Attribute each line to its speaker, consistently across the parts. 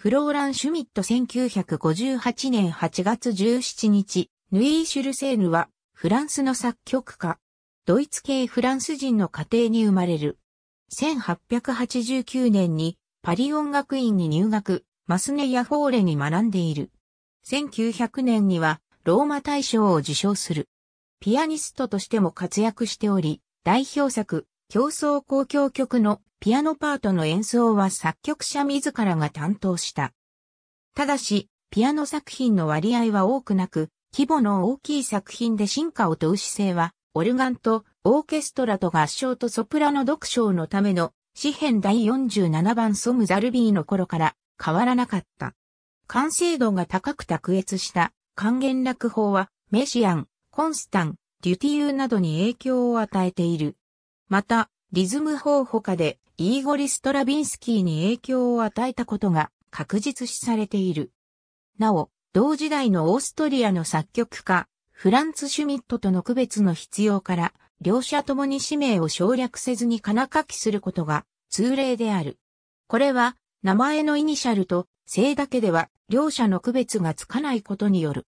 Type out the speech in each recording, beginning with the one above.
Speaker 1: フローラン・シュミット1958年8月17日、ヌイー・シュルセーヌは、フランスの作曲家。ドイツ系フランス人の家庭に生まれる。1889年に、パリ音楽院に入学、マスネ・ヤフォーレに学んでいる。1900年には、ローマ大賞を受賞する。ピアニストとしても活躍しており、代表作、競争交響曲のピアノパートの演奏は作曲者自らが担当した。ただし、ピアノ作品の割合は多くなく、規模の大きい作品で進化を問う姿勢は、オルガンとオーケストラと合唱とソプラノ読唱のための詩編第47番ソム・ザルビーの頃から変わらなかった。完成度が高く卓越した還元楽法はメシアン、コンスタン、デュティユーなどに影響を与えている。また、リズム法他でイーゴリ・ストラビンスキーに影響を与えたことが確実視されている。なお、同時代のオーストリアの作曲家、フランツ・シュミットとの区別の必要から、両者ともに氏名を省略せずに金書きすることが通例である。これは、名前のイニシャルと姓だけでは両者の区別がつかないことによる。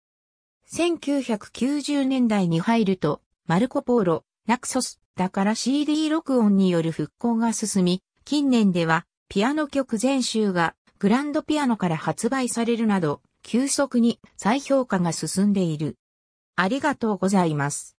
Speaker 1: 1990年代に入ると、マルコ・ポーロ、ナクソス、だから CD 録音による復興が進み、近年では、ピアノ曲全集がグランドピアノから発売されるなど、急速に再評価が進んでいる。ありがとうございます。